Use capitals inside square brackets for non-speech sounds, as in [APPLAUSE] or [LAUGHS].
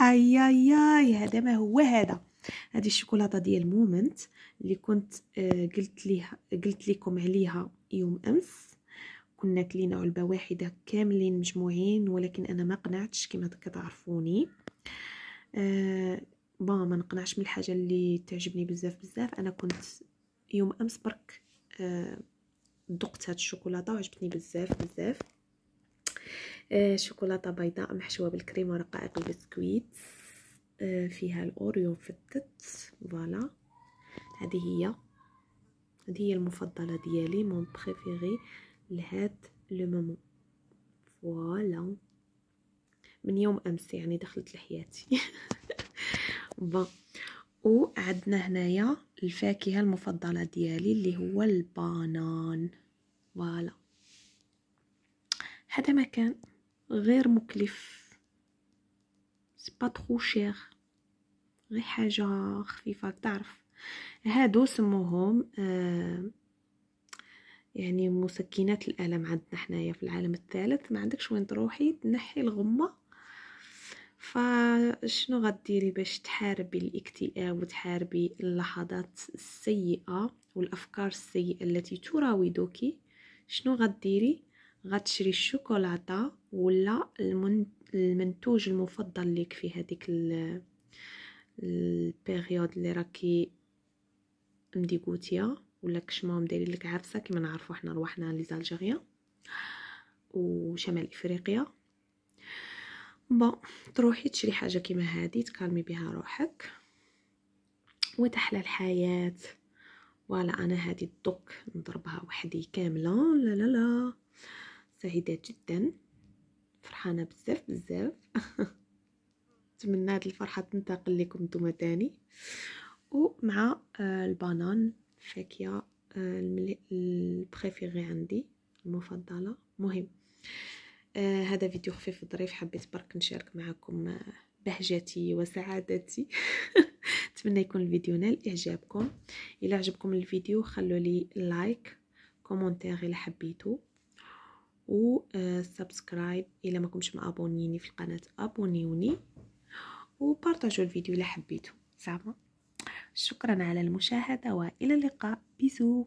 اي اي اي هذا ما هو هذا هذه الشوكولاته ديال مومنت اللي كنت آه، قلت ليها قلت لكم عليها يوم امس كنا كلينا علبه واحده كاملين مجموعين ولكن انا ما قنعتش كما كتعرفوني أه بون ما نقنعش من الحاجه اللي تعجبني بزاف بزاف انا كنت يوم امس برك آه، ذقت دقت هاد الشوكولاته وعجبتني بزاف بزاف آه، شوكولاته بيضاء محشوه بالكريمه ورقائق البسكويت آه، فيها الاوريو فتت فوالا هذه هي هذه هي المفضله ديالي مون بريفيري لهاد لو مومون فوالا من يوم امس يعني دخلت لحياتي [LAUGHS] بون وعندنا هنايا الفاكهه المفضله ديالي اللي هو البانان فوالا هذا مكان غير مكلف سي با ترو شير غير حاجه خفيفه تعرف هادو سموهم آه، يعني مسكنات الالم عندنا حنايا في العالم الثالث ما عندكش وين تروحي تنحي الغمه فشنو غديري باش تحاربي الاكتئاب وتحاربي اللحظات السيئه والافكار السيئه التي تراودك شنو غديري غتشري الشوكولاته ولا المنتوج المفضل ليك في هذيك البيريود اللي راكي مديكوتيا ولا كشماهم دايرين لك عرسه كما نعرفوا حنا رواحنا لزالجيريا وشمال افريقيا بون تروحي تشري حاجه كيما هذه تكالمي بها روحك وتحلى الحياه فوالا انا هذه الدوك نضربها وحدي كامله لا لا لا سعيده جدا فرحانه بزاف بزاف نتمنى [LAUGHS] هاد الفرحه تنتقل لكم نتوما تاني ومع آه، البانان الفاكهه آه، البريفيري عندي المفضله مهم آه هذا فيديو خفيف ظريف حبيت برك نشارك معكم آه، بهجتي وسعادتي نتمنى [LAUGHS] يكون الفيديو نال اعجابكم الى عجبكم الفيديو خلوا لي لايك كومونتير الا حبيتو وسبسكرايب آه، الا ما كنتش مابونيني في القناه ابونيوني وبارطاجوا الفيديو الا حبيتو زعما شكرا على المشاهده والى اللقاء بيزو